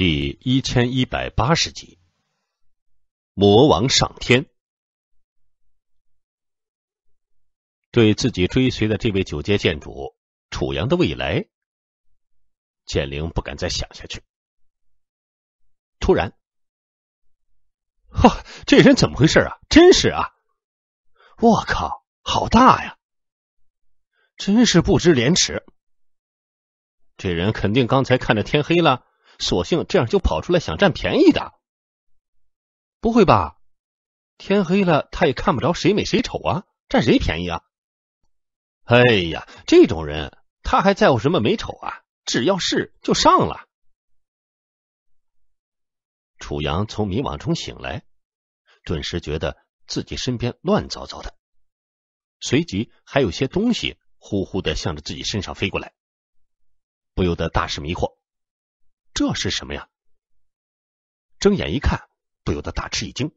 第一千一百八十集，魔王上天。对自己追随的这位九阶剑主楚阳的未来，剑灵不敢再想下去。突然，哈，这人怎么回事啊？真是啊！我靠，好大呀！真是不知廉耻！这人肯定刚才看着天黑了。索性这样就跑出来想占便宜的，不会吧？天黑了，他也看不着谁美谁丑啊，占谁便宜啊？哎呀，这种人他还在乎什么美丑啊？只要是就上了。楚阳从迷茫中醒来，顿时觉得自己身边乱糟糟的，随即还有些东西呼呼的向着自己身上飞过来，不由得大是迷惑。这是什么呀？睁眼一看，不由得大吃一惊。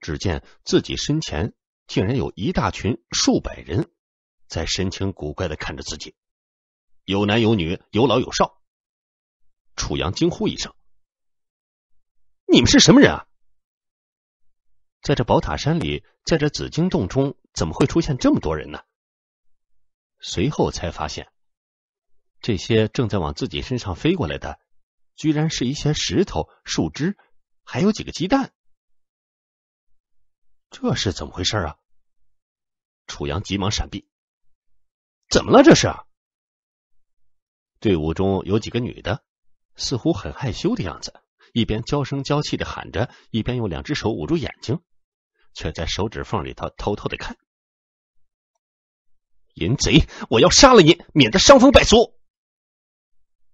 只见自己身前竟然有一大群数百人，在神情古怪的看着自己，有男有女，有老有少。楚阳惊呼一声：“你们是什么人啊？在这宝塔山里，在这紫金洞中，怎么会出现这么多人呢？”随后才发现，这些正在往自己身上飞过来的。居然是一些石头、树枝，还有几个鸡蛋，这是怎么回事啊？楚阳急忙闪避，怎么了？这是？队伍中有几个女的，似乎很害羞的样子，一边娇声娇气的喊着，一边用两只手捂住眼睛，却在手指缝里头偷偷的看。淫贼，我要杀了你，免得伤风败俗。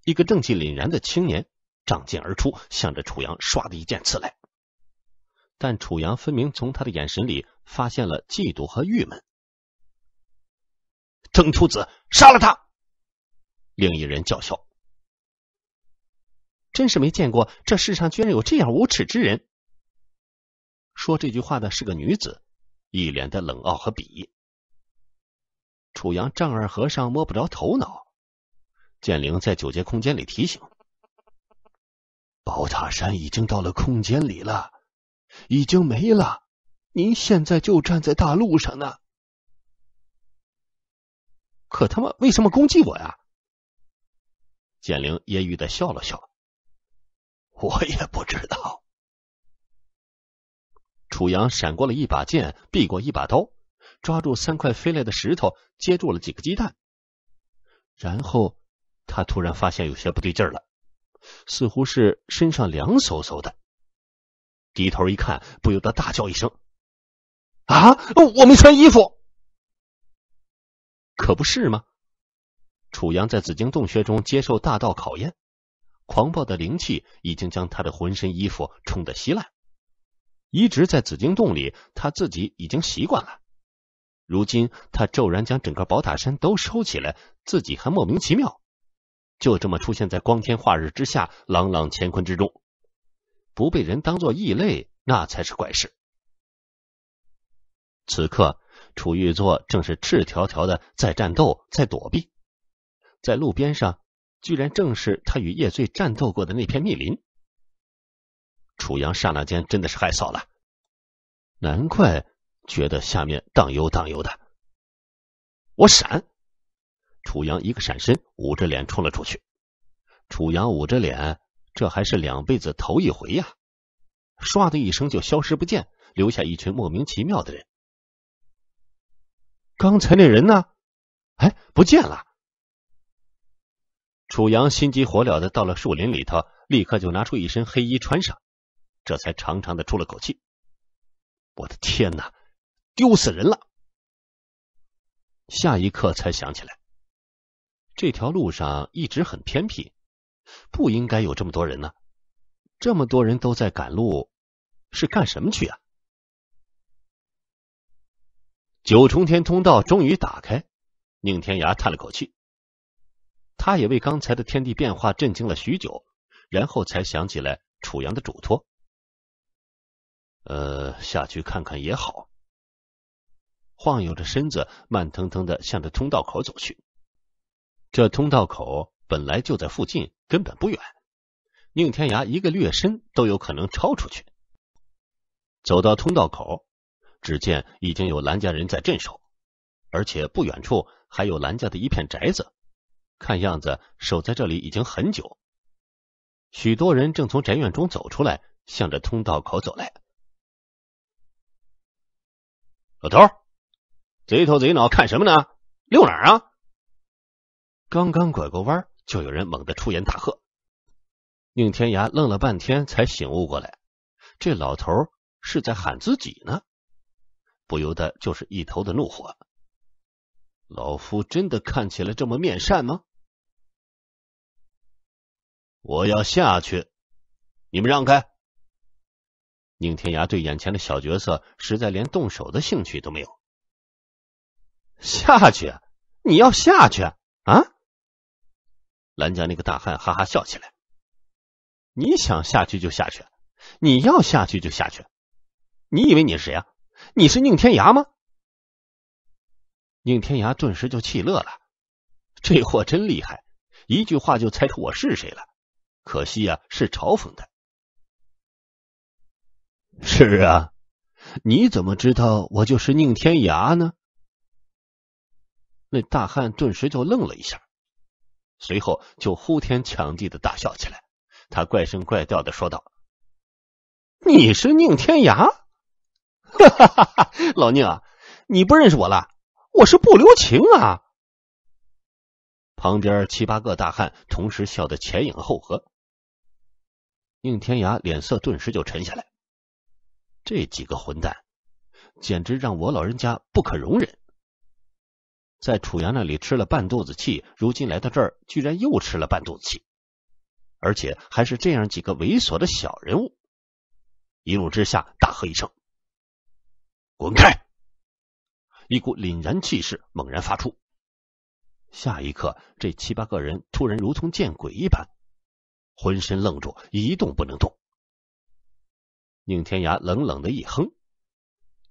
一个正气凛然的青年。仗剑而出，向着楚阳唰的一剑刺来。但楚阳分明从他的眼神里发现了嫉妒和郁闷。登徒子，杀了他！另一人叫嚣。真是没见过这世上居然有这样无耻之人。说这句话的是个女子，一脸的冷傲和鄙夷。楚阳丈二和尚摸不着头脑。剑灵在九阶空间里提醒。宝塔山已经到了空间里了，已经没了。您现在就站在大路上呢。可他妈为什么攻击我呀？简灵揶揄的笑了笑。我也不知道。楚阳闪过了一把剑，避过一把刀，抓住三块飞来的石头，接住了几个鸡蛋。然后他突然发现有些不对劲了。似乎是身上凉飕飕的，低头一看，不由得大叫一声：“啊！我没穿衣服！”可不是吗？楚阳在紫晶洞穴中接受大道考验，狂暴的灵气已经将他的浑身衣服冲得稀烂。一直在紫晶洞里，他自己已经习惯了。如今他骤然将整个宝塔山都收起来，自己还莫名其妙。就这么出现在光天化日之下，朗朗乾坤之中，不被人当做异类，那才是怪事。此刻楚玉座正是赤条条的在战斗，在躲避，在路边上，居然正是他与叶醉战斗过的那片密林。楚阳刹那间真的是害臊了，难怪觉得下面荡悠荡悠的，我闪。楚阳一个闪身，捂着脸冲了出去。楚阳捂着脸，这还是两辈子头一回呀！唰的一声就消失不见，留下一群莫名其妙的人。刚才那人呢？哎，不见了。楚阳心急火燎的到了树林里头，立刻就拿出一身黑衣穿上，这才长长的出了口气。我的天哪，丢死人了！下一刻才想起来。这条路上一直很偏僻，不应该有这么多人呢。这么多人都在赶路，是干什么去啊？九重天通道终于打开，宁天涯叹了口气。他也为刚才的天地变化震惊了许久，然后才想起来楚阳的嘱托。呃，下去看看也好。晃悠着身子，慢腾腾的向着通道口走去。这通道口本来就在附近，根本不远。宁天涯一个掠身都有可能超出去。走到通道口，只见已经有兰家人在镇守，而且不远处还有兰家的一片宅子，看样子守在这里已经很久。许多人正从宅院中走出来，向着通道口走来。老头，贼头贼脑，看什么呢？溜哪儿啊？刚刚拐过弯，就有人猛的出言大喝。宁天涯愣了半天，才醒悟过来，这老头是在喊自己呢，不由得就是一头的怒火。老夫真的看起来这么面善吗？我要下去，你们让开。宁天涯对眼前的小角色，实在连动手的兴趣都没有。下去，你要下去啊？兰家那个大汉哈哈笑起来：“你想下去就下去，你要下去就下去。你以为你是谁啊？你是宁天涯吗？”宁天涯顿时就气乐了：“这货真厉害，一句话就猜出我是谁了。可惜呀，是嘲讽的。”“是啊，你怎么知道我就是宁天涯呢？”那大汉顿时就愣了一下。随后就呼天抢地的大笑起来，他怪声怪调的说道：“你是宁天涯，哈哈哈！老宁，啊，你不认识我了，我是不留情啊！”旁边七八个大汉同时笑得前仰后合，宁天涯脸色顿时就沉下来，这几个混蛋简直让我老人家不可容忍。在楚阳那里吃了半肚子气，如今来到这儿，居然又吃了半肚子气，而且还是这样几个猥琐的小人物。一怒之下，大喝一声：“滚开！”一股凛然气势猛然发出。下一刻，这七八个人突然如同见鬼一般，浑身愣住，一动不能动。宁天涯冷冷的一哼，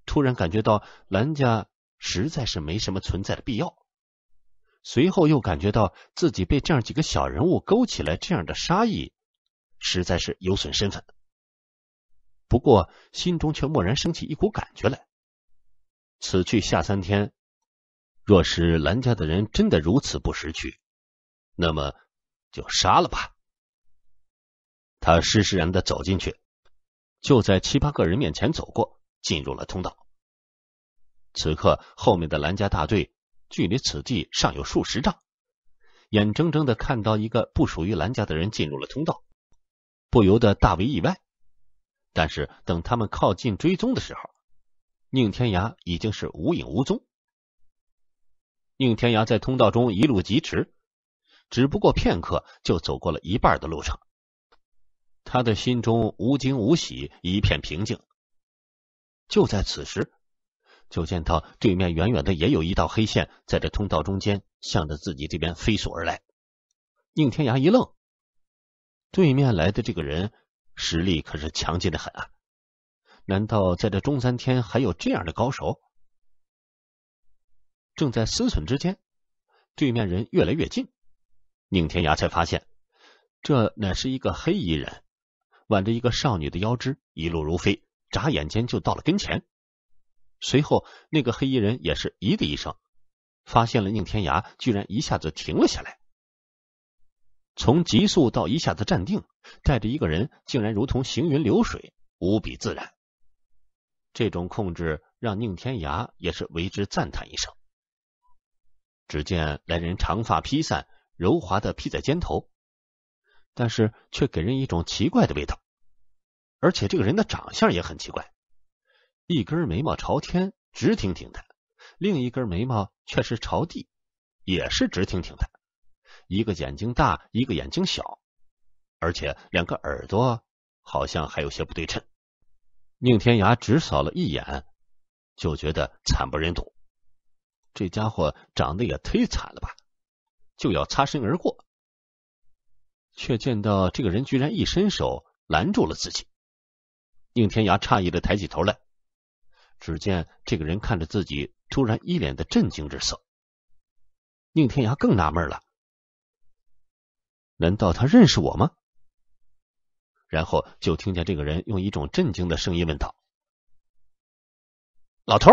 突然感觉到兰家。实在是没什么存在的必要。随后又感觉到自己被这样几个小人物勾起来这样的杀意，实在是有损身份。不过心中却蓦然升起一股感觉来：此去下三天，若是兰家的人真的如此不识趣，那么就杀了吧。他施施然的走进去，就在七八个人面前走过，进入了通道。此刻，后面的蓝家大队距离此地尚有数十丈，眼睁睁的看到一个不属于蓝家的人进入了通道，不由得大为意外。但是等他们靠近追踪的时候，宁天涯已经是无影无踪。宁天涯在通道中一路疾驰，只不过片刻就走过了一半的路程。他的心中无惊无喜，一片平静。就在此时。就见到对面远远的也有一道黑线，在这通道中间，向着自己这边飞速而来。宁天涯一愣，对面来的这个人实力可是强劲的很啊！难道在这中三天还有这样的高手？正在思忖之间，对面人越来越近，宁天涯才发现，这乃是一个黑衣人，挽着一个少女的腰肢，一路如飞，眨眼间就到了跟前。随后，那个黑衣人也是咦的一声，发现了宁天涯，居然一下子停了下来。从急速到一下子站定，带着一个人，竟然如同行云流水，无比自然。这种控制让宁天涯也是为之赞叹一声。只见来人长发披散，柔滑的披在肩头，但是却给人一种奇怪的味道，而且这个人的长相也很奇怪。一根眉毛朝天，直挺挺的；另一根眉毛却是朝地，也是直挺挺的。一个眼睛大，一个眼睛小，而且两个耳朵好像还有些不对称。宁天涯只扫了一眼，就觉得惨不忍睹。这家伙长得也忒惨了吧？就要擦身而过，却见到这个人居然一伸手拦住了自己。宁天涯诧异的抬起头来。只见这个人看着自己，突然一脸的震惊之色。宁天涯更纳闷了，难道他认识我吗？然后就听见这个人用一种震惊的声音问道：“老头，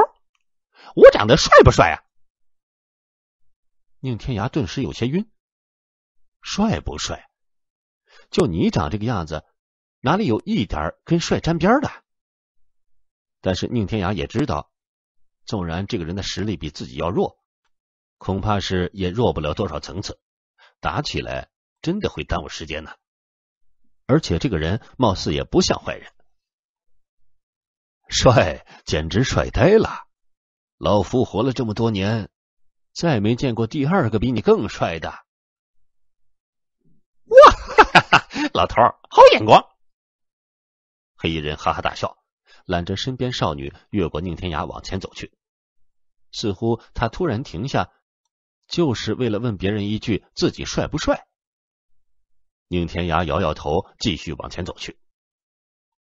我长得帅不帅啊？”宁天涯顿时有些晕，帅不帅？就你长这个样子，哪里有一点跟帅沾边的？但是宁天涯也知道，纵然这个人的实力比自己要弱，恐怕是也弱不了多少层次，打起来真的会耽误时间呢。而且这个人貌似也不像坏人，帅，简直帅呆了！老夫活了这么多年，再没见过第二个比你更帅的。哇，老头，好眼光！黑衣人哈哈大笑。揽着身边少女，越过宁天涯往前走去。似乎他突然停下，就是为了问别人一句自己帅不帅。宁天涯摇摇头，继续往前走去，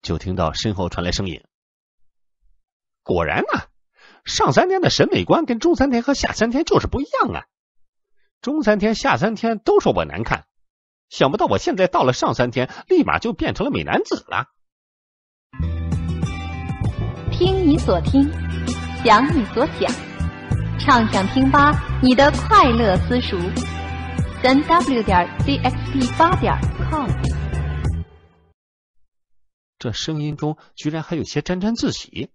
就听到身后传来声音：“果然呐，上三天的审美观跟中三天和下三天就是不一样啊！中三天、下三天都说我难看，想不到我现在到了上三天，立马就变成了美男子了。”听你所听，想你所想，畅想听吧，你的快乐私塾，三 w 点 cxb 八点 com。这声音中居然还有些沾沾自喜，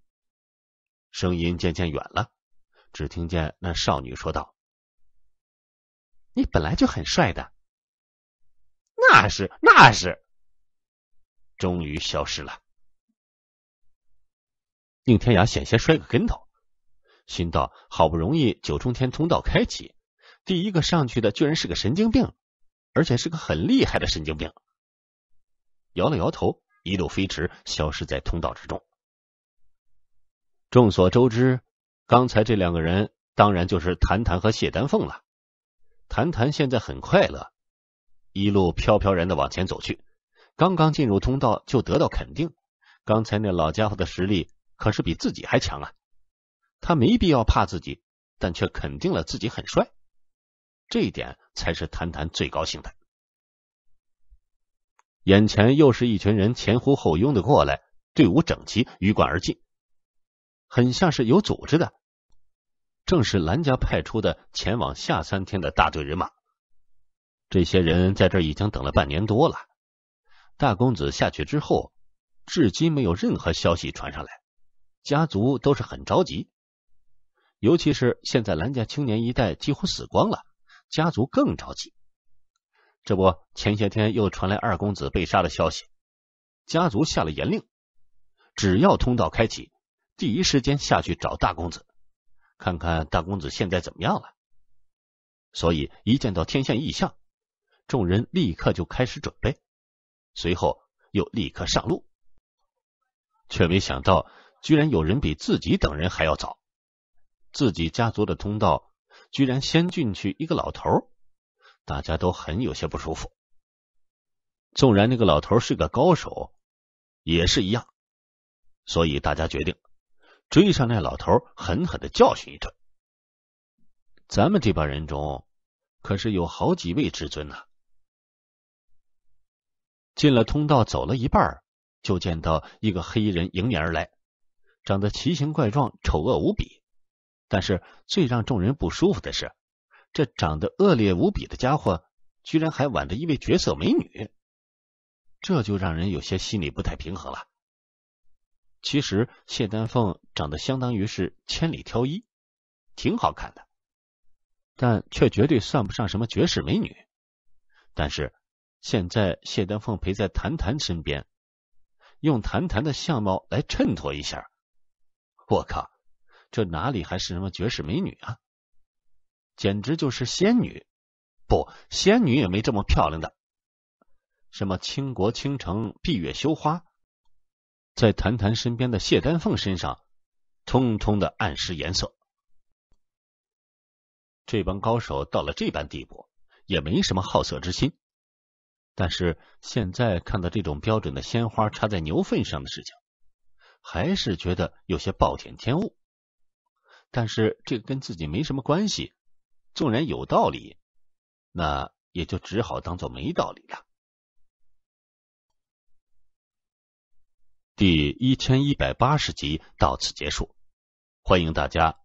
声音渐渐远了，只听见那少女说道：“你本来就很帅的。”那是那是。终于消失了。宁天涯险些摔个跟头，心道：好不容易九重天通道开启，第一个上去的居然是个神经病，而且是个很厉害的神经病。摇了摇头，一路飞驰，消失在通道之中。众所周知，刚才这两个人当然就是谭谭和谢丹凤了。谭谭现在很快乐，一路飘飘然的往前走去。刚刚进入通道就得到肯定，刚才那老家伙的实力。可是比自己还强啊！他没必要怕自己，但却肯定了自己很帅，这一点才是谭谭最高兴的。眼前又是一群人前呼后拥的过来，队伍整齐，鱼贯而进，很像是有组织的。正是兰家派出的前往下三天的大队人马。这些人在这已经等了半年多了。大公子下去之后，至今没有任何消息传上来。家族都是很着急，尤其是现在兰家青年一代几乎死光了，家族更着急。这不，前些天又传来二公子被杀的消息，家族下了严令，只要通道开启，第一时间下去找大公子，看看大公子现在怎么样了。所以，一见到天象异象，众人立刻就开始准备，随后又立刻上路，却没想到。居然有人比自己等人还要早，自己家族的通道居然先进去一个老头，大家都很有些不舒服。纵然那个老头是个高手，也是一样，所以大家决定追上那老头，狠狠的教训一顿。咱们这帮人中可是有好几位至尊呐。进了通道，走了一半，就见到一个黑衣人迎面而来。长得奇形怪状、丑恶无比，但是最让众人不舒服的是，这长得恶劣无比的家伙居然还挽着一位绝色美女，这就让人有些心里不太平衡了。其实谢丹凤长得相当于是千里挑一，挺好看的，但却绝对算不上什么绝世美女。但是现在谢丹凤陪在谭谭身边，用谭谭的相貌来衬托一下。我靠，这哪里还是什么绝世美女啊？简直就是仙女！不，仙女也没这么漂亮的。什么倾国倾城、闭月羞花，在谭谭身边的谢丹凤身上，通通的暗示颜色。这帮高手到了这般地步，也没什么好色之心。但是现在看到这种标准的鲜花插在牛粪上的事情。还是觉得有些暴殄天物，但是这个跟自己没什么关系。纵然有道理，那也就只好当做没道理了。第一千一百八十集到此结束，欢迎大家。